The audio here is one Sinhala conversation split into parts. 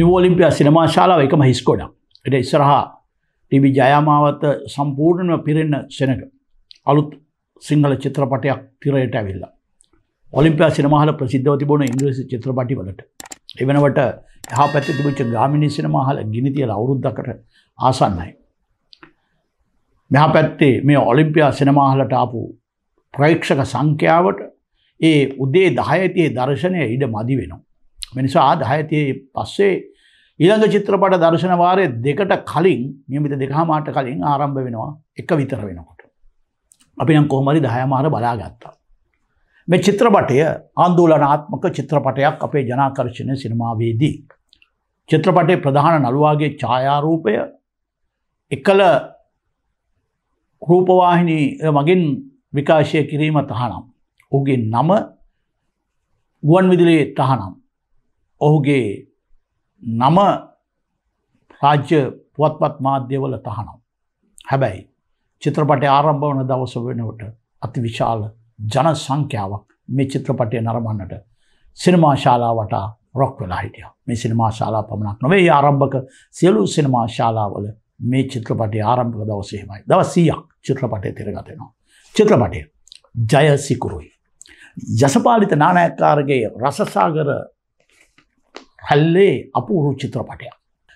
නිවෝලිම්පිය සිනමා ශාලාව එකම හිස්කොඩක් එට ඉස්සරහා ටිබි ජයමාවත සම්පූර්ණව පිරෙන්න සෙනක අලුත් සිංහල චිත්‍රපටයක් තිරයට ඇවිල්ලා. ඔලිම්පිය සිනමහල ප්‍රසිද්ධව තිබුණ ඉංග්‍රසි චිත්‍රපටි වලට. එවනවට එහා පැත්තිතිබච ගාමිණි සිනමහල ගිනිතියල අවුරුද්ධකට ආසන්නයි. මෙහා පැත්තේ මේ ඔලිම්පියා සිනමාහලට ආපු ප්‍රේක්ෂක සංඛ්‍යාවට ඒ උදේ දහයතියේ දර්ශනය ඉඩ මදි වෙනවා. මිනිසා දහයතිය පස්සේ ඊළඟ චිත්‍රපට දර්ශනවාරය දෙකට කලින් නියමිත දෙකහමාට කලින් ආරම්භ වෙනවා එක විතර වෙනකොට. අපි නම් කොහමරි දහයමාර බලාගත්තා. මේ චිත්‍රපටය ආන්දෝලනාත්මක චිත්‍රපටයක් අපේ ජනාකර්ශණය සිනමාවේදී. චිත්‍රපටේ ප්‍රධාන නළුවාගේ ඡායාරූපය එකල රූපවාහිනී මගින් විකාශය කිරීම තහනම්. ඔහුගේ නම ගුවන් විදිලේ තහනම්. ඔහුගේ නම රාජ්‍ය පුවත්පත් මාධ්‍යවල තහනම්. හැබැයි චිත්‍රපටය ආරම්භ වන දවස වෙනවට අති විශාල ජන සංඛ්‍යාවක් මේ චිත්‍රපටය නරමන්නට සිනමා ශාලා වටා රොක් වෙලා හිටිය මේ සිනමා ශාලා පමණක් නොවේ ආරම්භක සියලු සිනමා ශාලාවල මේ චිත්‍රපටය ආරම්භක දවසේමයි දවසීයක් චිත්‍රපටය තිරගතෙනවා. චිත්‍රපටය ජයසිකුරුයි. යසපාලිත නානයක්කාරගේ රසසාගර හැල්ලේ අපූරු චිත්‍රපටයක්.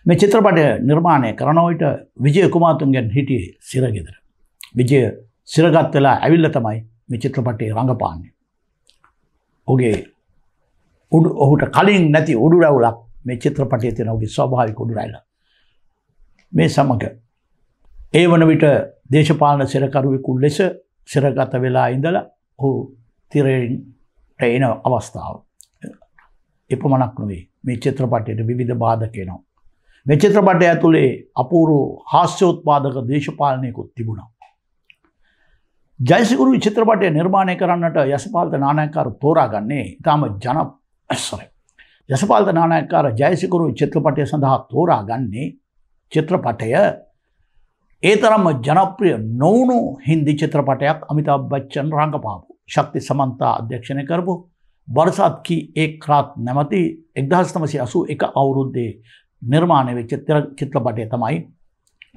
මේ චිත්‍රපටය නිර්මාණය කරනොයිට විජය කුමාතුන්ගෙන් හිටිය සිරගෙදර. විජය සිරගත් වෙලා ඇවිල්ල තමයි මේ චිත්‍රපටේ රඟපාන්නේ. ඔගේ ඔහුට කලින් නැති උඩු රැවුලක් මේ චිත්‍රපටය තියෙන ඔගේ ස්වභාවික උඩු රැල්ල. මේ සමඟ ඒ වන විට දේශපාලන සිරකරුවෙකු ලෙස සිරගත වෙලා ඉඳලා ඔහු තිරෙන් එන අවස්ථාව එපමණක් නොවේ මේ චිත්‍රපටයට විධ බාධකෙනවා. මෙ චිත්‍රපටය ඇතුළේ අපූරු හාස්‍යෝත්පාදක දේශපාලනයකුත් තිබුණා. ජයිසිකුරු චිත්‍රපටය නිර්මාණය කරන්නට යසපාලත නානයකාර තෝරාගන්නේ ඉතාම ජන ඇස්සර. යසපාලත නානයකාර ජයසිකුරු චිත්‍රපටය සඳහා තෝරාගන්නේ චිත්‍රපටය ඒතරම්ම ජනප්‍රිය නොවුණු හින්දි චිත්‍රපටයක් අමිතා බච්චන් රංගපාපු ශක්ති සමන්තා අධ්‍යක්ෂණය කරපු බරසාත් කී ඒ ක්‍රාත් නැමති එක්දහස්තමසි අසු එක අවුරුද්දේ නිර්මාණය වෙච්ච චිත්‍රපටය තමයි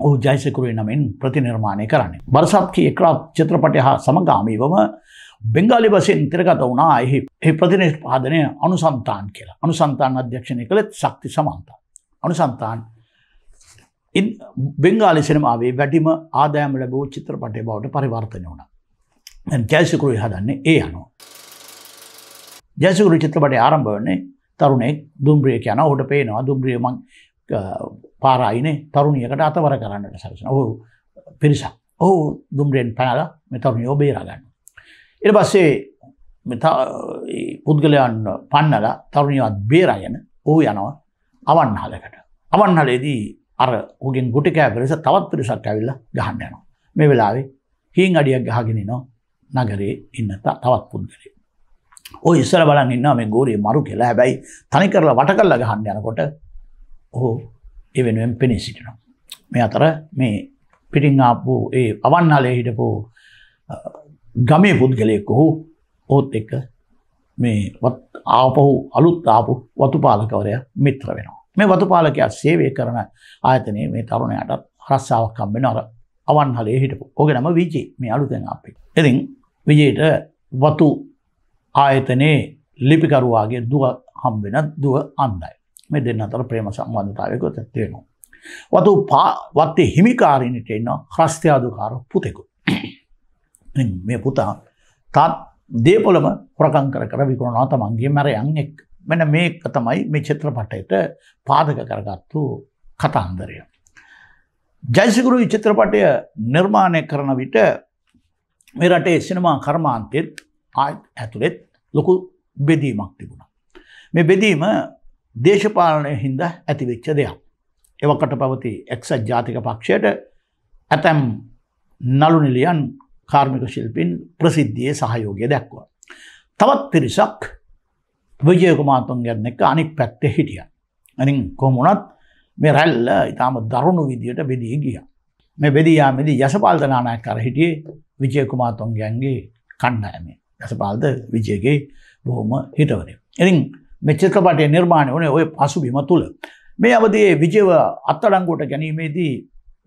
ඔහු ජයිසකරුවේ නමින් ප්‍රතිනිර්මාණය කරන්නේ. බරසාත් කී එක්රාත් චිත්‍රපටය හා සමගාමීවම බෙංගාලි වසයෙන් තිරගත වුණා එහි එහි ප්‍රතිනිෂ්පාදනය අනුසන්තාන් කියලා අනුසන්තාන් අධ්‍යක්ෂණය කළෙත් ශක්ති සමන්තා. අනුසන්තාන් බෙංගාලි සිනමාවේ වැඩිම ආදායම ලැබූ චිත්‍රපටය බවට පරිවර්තනය වුණා. ජයසිකරුයි හදන්නේ ඒ අනුව. ජයසිකුරු චිත්‍රපටය ආරම්භ වන්නේ තරුණෙක් දුම්බ්‍රිය කියන ඔහුට පේනවා දුම්බ්‍රියමං පාරායිනේ තරුණියකට අතවර කරන්නට සැලසන ඔහු පිරිසක් ඔහු දුම්රියෙන් පැනල මෙතරුණියෝ බේරගන්න. එට පස්සේ පුද්ගලයන් පන්නල තරුණියවත් බේරගෙන ඔහු යනවා අවන්හලකට. අවන්හලේදී අර හුගෙන් ගුටිකෑ පිරිස තවත් පිරිසක් ඇවිල්ල ගහන්න යනවා. මේ වෙලාවේ හිං අඩියක් ගහගෙන නො නගරේ ඉන්න තවත් පුද්ගලේ. ඔය ඉස්සර බලන් ඉන්න මේ ගෝරය මරු කියලා හැබැයි තනි කරලා වට කරලා ගහන්න යනකොට ඔහු ඒ වෙනුවෙන් පෙනී සිටිනවා. මේ අතර මේ පිටිං ආපු ඒ අවන්නාලේ හිටපු ගමේ පුද්ගලයෙක් ඔහු ඕත් එක්ක මේ ආපහු අලුත් ආපු වතුපාලකවරය මිත්‍ර වෙනවා. මේ වතුපාලකයා සේවය කරන ආයතනයේ මේ තරුණයාටත් රස්සාාවක් කම්බෙන අර අවන්හලේ හිටපු ඕක නම විජේ මේ අලුතෙන් අපේ. ඉතින් විජයට වතු ආයතනයේ ලිපිකරුවාගේ දුව හම්බෙන දුව අන්නයි. මේ දෙන්න අතර ප්‍රේම සම්බන්ධතාවයක තියෙනවා. වතු වත්තේ හිමිකාරිණට එන්න ක්‍රස්්‍යයාදුකාර පුතෙකු. මේ පුතා තාත් දේපොලම හොරකං කර කර විකුණනා තමන්ගේ මැරයන් එක් මෙන මේක තමයි මේ චිත්‍රපටයට පාදක කරගත්තු කතාන්දරය. ජයිසිකුරු චිත්‍රපටය නිර්මාණය කරන විට මේ රටේ සිනමා කර්මාන්තෙත් ඇතුළෙත් ලොකු බෙදීමක් තිබුණ. මේ බෙදීම දේශපාලනය හින්ද ඇතිවෙච්ච දෙයක්. එවකට පවති එක්සත් ජාතික පක්ෂයට ඇතැම් නලු නිලියන් කාර්මික ශිල්පින් ප්‍රසිද්ධියයේ සහයෝගය දැක්වා. තවත් පිරිසක් විජයකුමාතුන් ගැන එක අනික් පැත්තේ හිටිය. අනින් කොමුණත් මේ රැල්ල ඉතාම දරුණු විදියට බෙදී ගිය. මේ බෙදයාමදි යසපාල්ධනානයක් කර හිටියේ විජයකුමාතුන්ගයන්ගේ කණ්ඩායමේ. ඇසපාලද විජයගේ බොහොම හිටවනේ. ඉතින් මෙ චිත්‍රපටය නිර්මාණය වනේ ඔය පසුබිම තුළ. මේ අවදේ විජයව අත්තඩංගොට ගැනීමේදී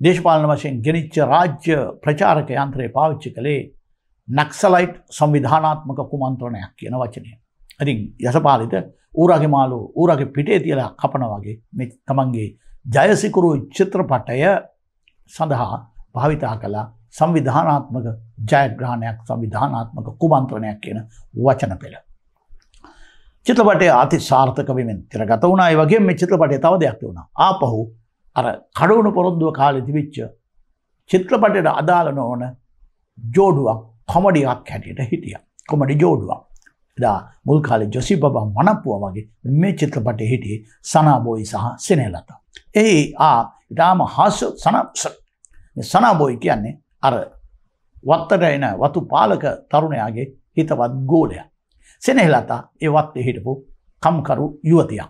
දේශපාලන වශයෙන් ගෙනනිච්ච රාජ්‍ය ප්‍රචාරක යන්ත්‍රය පාවිච්චි කළේ නක්සලයිට් සංවිධානාත්මක කුමන්ත්‍රණයක් කියන වචනය. ඇතින් යසපාලිත ඌරගමාලු ඌරගේ පිටේ තියලා කපන වගේ මෙ තමන්ගේ ජයසිකුරු චිත්‍රපටය සඳහා භාවිතා කලා සංවිධානාත්මක ජයග්‍රහණයක් සංවිධානාත්මක කුමන්ත්‍රණයක් කියන වචන පෙළ. චිත්‍රපටය අති සාර්ථක වෙන් තිරගත වුණා ඒ වගේ මේ චිත්‍රපටය තව දෙයක් වුණා. ආපහු අර කඩවුණු පොරොන්දුව කාලේ තිබිච්ච චිත්‍රපටයට අදාළ නොවන ජෝඩුවක් කොමඩියක් හැටියට හිටියා. කොමඩි ජෝඩුවක්. එදා මුල් කාලේ ජොසි බබා මනපුවා වගේ මේ චිත්‍රපටයේ හිටියේ සනාබෝයි සහ සෙනෙලතා. ඒ ආ ඊටාම හාස සනප්ස සනාබෝයි කියන්නේ අර වත්තටයින වතු පාලක තරුණයාගේ හිතවත් ගෝලය. සෙනෙහලතා ඒ වත්තේ හිටපු කම්කරු යුවතියක්.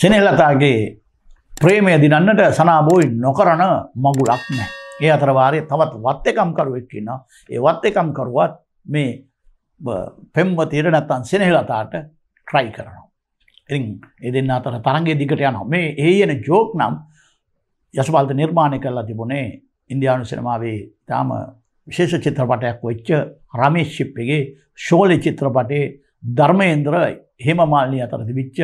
සෙනෙහලතාගේ ප්‍රේමය දිනන්නට සනාබෝයි නොකරන මගුලක් නෑ. ඒ අතරවාරය තවත් වත්තකම්කරුවෙක් කියන්න ඒ වත්තකම්කරුවත් මේ පෙම්වතීර නැත්තන් සෙනෙහලතාට ට්‍රයි කරනවා. එ එදන්න අතර තරන්ගේ දිකට යනවා මේ ඒ යන ජෝක් නම් යසුබල්ද නිර්මාණය කරලා තිබුණේ ඉන්දයානු සිනමාවේ ඉතාම විශේෂ චිත්‍රපටයක් වෙච්ච රමේශ්ශිප්පගේ ශෝලි චිත්‍රපටේ ධර්මයන්ද්‍ර හෙමමාල්ලී අතරති විච්ච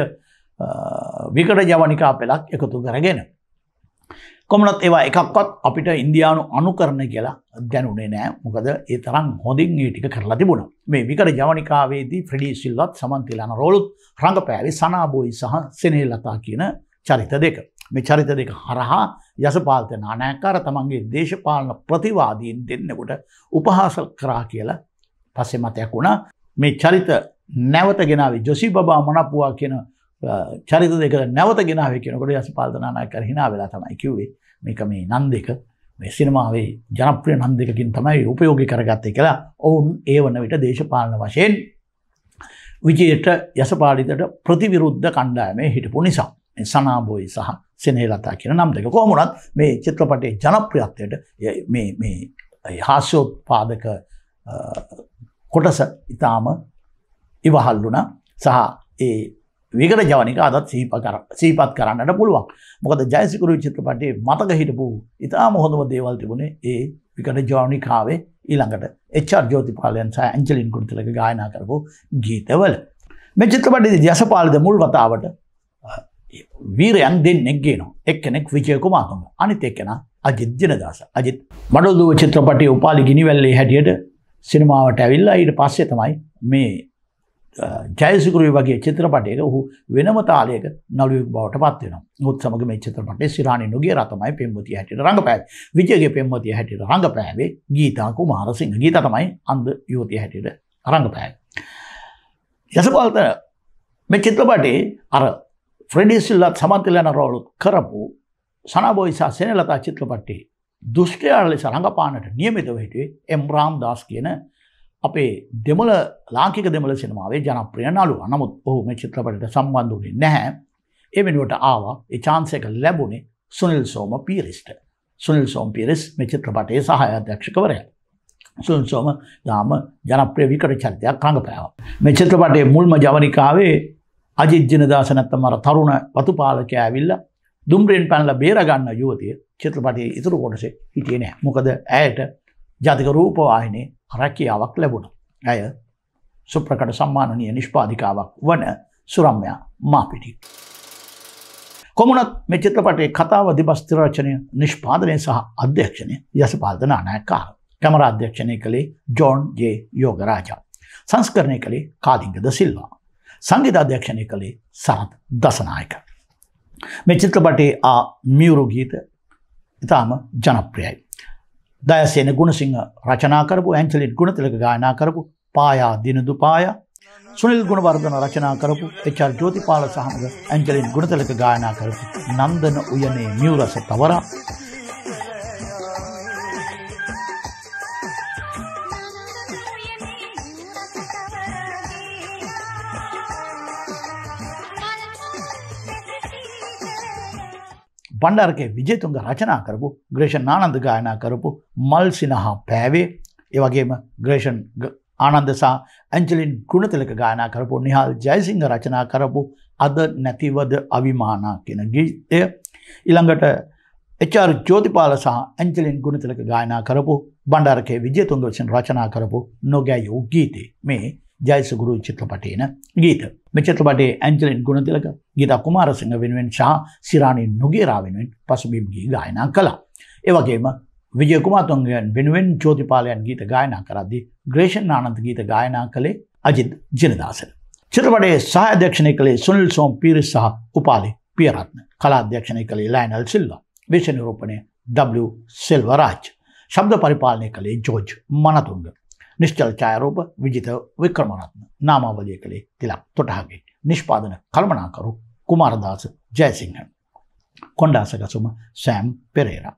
විකට ජවනිකා පෙලක් එකතු කරගෙන. කොමනත් ඒවා එකක්වත් අපිට ඉන්දයානු අනුකරණ කියලා දැනුනේ නෑ මොකද ඒ තරම් හොඳින් ඒ ටික කරලා තිබුණ මේ විකට ජවනිකාවේදී ෆ්‍රඩී සිල්ලත් සමන්තිලාන රෝලුත් රඟපෑලි සනාබෝයි සහ සෙනේලතා කියන චරිත දෙක. මේ චරිත දෙක හරහා යසපාලත නානෑකාර තමන්ගේ දේශපාලන ප්‍රතිවාදීන් දෙන්නකොට උපහාසල් කරා කියලා පස්සෙ මතයක් වුණා මේ චරිත නැවත ගෙනාව ජොසි බා මනපුවා කියන චරිත දෙක නැවත ගෙනාව කෙනකොට යසපාලත නානායකර හිනා වෙලා තමයි කිව්වේ මේක මේ නන් දෙක සිනමාවේ ජනප්‍රිය නන් දෙකින් තමයි උපයෝගි කරගත්තය කියලා ඔවුන් ඒ වන විට දේශපාලන වශයෙන් විජයට යසපාලිතට ප්‍රතිවිරුද්ධ කණ්ඩායමේ හිටපු නිසා සනාබෝයි සහ සෙනහලතා කියන නම් දෙක කෝමුණත් මේ චිත්‍රපටේ ජනප්‍රියත්වයට හාස්‍යෝත් පාදක කොටස ඉතාම ඉවහල් වුණ සහ ඒ විකට ජවනික අදත් සීපත් කරන්නට පුළුවන් මොකද ජයසිකරු චිත්‍රපටේ මතක හිටපු ඉතා මොහොඳම දේවල් තිබුණේ ඒ විකට ජවනිකාවේ ඊළඟට එච්චර් ජෝතිපාලයන් සහ ඇංචලින් කුෘතිලක ගායනා කරපු ගීතවල මෙ චිත්‍රපටේ ජසපාලද මුල් වතාවට වීරයන් දෙන්නෙක් ගේනවා එක්කෙනෙක් විජයකුමාතුම අනිත එක්කෙන අජිත් ජනදාස අජිත් මඩල්දුව චිත්‍රපටය උපාලි ගිනිවැල්ලේ හැටියට සිනමාවට ඇවිල්ලා ඊට පස්සේ තමයි මේ ජයසිකරුයි වගේ චිත්‍රපටයක ඔහු වෙනම තාලයක නළුවෙක් බවට පත්වෙනවා මුත් සමග මේ චිත්‍රපටේ සිරාණි නුගේ රතමයි පෙම්වතිය හැටියට රඟපෑවේ. විජයගේ පෙම්වතිය හැටියට රඟපෑවේ ගීතා කුමාරසිංහ. ගීතා තමයි අන්ධ යුවතිය හැටියට රඟපෑවේ. යසපාලත මේ චිත්‍රපටේ අර ෆ්‍රෙඩි සිල්ලත් සමන්තිලයනරවලුත් කරපු සනබෝයිසා සෙනලතා චිත්‍රපට්ටේ දුෘෂ්ටයාල ලෙස රඟපානට නියමිතව හිටේ එම්රාම් දස් කියන අපේ දෙමල ලාංකික දෙමල සිනමාවේ ජනප්‍රිය නලු අනමුත් ඔහු මේ චිත්‍රපටට සම්බන්ධ වුණේ නැහැ එමෙනුවට ආවා ඒ චාන්සයක ලැබුණේ සුනිල් සෝම පීරිස්ට සුනිල් සෝම් පිරිස් මේ චිත්‍රපටයේ සහය අධ්‍යක්ෂකවරය සුනිල් සෝම දාම ජනප්‍රිය විකට චරිතයක් රඟපෑවා මේ චිත්‍රපටයේ මුල්ම ජවනිකාවේ අජිජ්ජනදාස නැත්තම් අර තරුණ වතුපාලකයා ඇවිල්ලා දුම්රෙන් පැනලා බේරගන්න යුවතිය චිත්‍රපටයේ ඉතුරු කොටසේ හිටියේ නෑ. මොකද ඇයට ජාතික රූපවාහිනයේ රැකියාවක් ලැබුණා. ඇය සුප්‍රකට සම්මානනීය නිෂ්පාධිකාවක් වන සුරම්යා මාපිටි. කොමුණත් මේ චිත්‍රපටේ කතාව දිබස්තිරචනය නිෂ්පාදනය සහ අධ්‍යක්ෂණය යසපාලතන අනයකා. කැමර අධ්‍යක්ෂණය කළේ ජෝන් ජේ යෝගරාජා. සංස්කරණය කළේ කාදිංගද සිල්වා. සංගීතාධ්‍යක්ෂණය කළේ සාන්ත දසනායක. මේ චිත්‍රපටේ ආ මියුරු ගීත ඉතාම ජනප්‍රියයි. දයසේන ගුණසිංහ රචනා කරපු ඇන්චලිට් ගුණතිලක ගායනා කරපු පායා දිනදු පායා සුනිල් ගුණවර්ධන රචනා කරපු එචර් ජෝතිපාල සහමග ඇන්ජලින් ගුණතලක ගායනා කරපු නන්දන උයනේ මියුරස තවරා బండారు కె విజయతుంగ రచనా කරපු ග්‍රේෂන් ආනන්ද ගායනා කරපු මල් සිනහා පෑවේ ඒ වගේම ග්‍රේෂන් ආනන්ද සහ ඇන්ජලින් ගුණතිලක ගායනා කරපු නිහාල් ජයසිංහ රචනා කරපු අද නැතිවද අවිමානා කියන ගීතය ඊළඟට එච්.ආර්. ජෝතිපාල සහ ඇන්ජලින් ගුණතිලක ගායනා කරපු බණ්ඩාර కె විජයතුංග විසින් රචනා කරපු නොගැයූ ගීතේ මේ ජයසුගුරු චිත්‍රපටයේන ගීතය මෙචතුබටේ ඇන්ජලෙන් ගුණතිලක ගීත කුමාරසිංහ වෙනුවෙන් ශා සිරාණී නොගේරා වෙනුවෙන් පසුබිම් ගී ගායනා කළා. ඒවගේම විජයකුමාතුන්ගයන් වෙනුවෙන් ජෝතිපාලයන් ගීත ගායනා කරද්දි ග්‍රේෂන් ආනන්ද ගීත ගායනා කළේ අජිත් ජනදාසර. චිත්‍රපටයේ සහාධ්‍යක්ෂණය කළේ සුනිල් සෝම් පීරිස් සහ උපාලි පියරත්න කලාධ්‍යක්ෂණය කළේ ලයිනල් සිල්වා විෂ නිරූපණය W සෙල්වරාජ්. ශබ්ද පරිපාලනය කළේ ජෝජ් මනතුන්ග නිශ්චල ඡායරූප විජිත වික්‍රමරත්න නාමාවලිය කළේ තිලක් තොටහගේ නිෂ්පාදන කල්මනාකරු කුමාරදාස ජයසිංහන් කොණ්ඩාසගසුම සෑම් පෙරේරා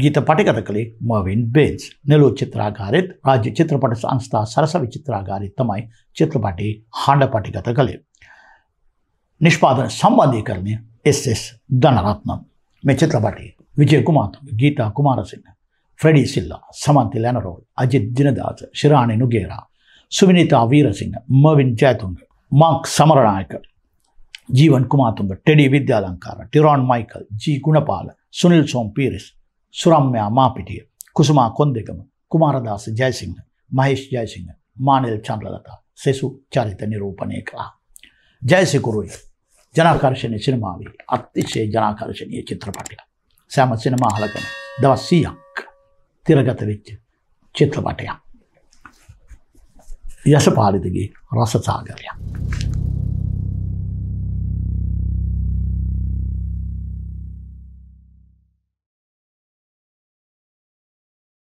ගීත පටිගත කළේ මර්වින් බේන්ස් නෙලූ චිත්‍රාකාරෙත් රාජ්‍ය චිත්‍රපට සංස්ථා සරසවි චිත්‍රාකාරය තමයි චිත්‍රපටයේ හඬ පටිගත කළේ නිෂ්පාදන සම්බන්ධීකරණය එස්.එස්. ධනරත්නම් මේ චිත්‍රපටයේ විජය කුමාතුංග ගීතා කුමාරසිංහ ෆ්‍රෙඩී සිල්ලා සමන්ති ලැනරෝල් අජිත් දිනදාස ශිරාණය නුගේරා සුවිනිතා වීරසිංහ මවින් ජයතුන්ග මංක් Samaranayake Jeevan Kumaratunga Teddy Vidyalankara Tyrone Michael G Gunapala Sunil Som Peiris සුරම්මයා මාපිටිය කුසුමා කොන්දෙකම කුමාරදාස ජයසිංහ මහේෂ් ජයසිංහ මානෙල් චන්ද්‍රලතා සෙසු චරිත නිරූපණය කළා. ජයසිකුරුයි ජනාකර්ශණය සිනමාවී අතිශය ජනාකර්ශණය චිත්‍රපටය සෑම සිනමාහලකන දවස්සීයක්. තිරගත වෙච්ච චිත්‍රපටයක්. යස පාලිතගේ රස සාගරයක්.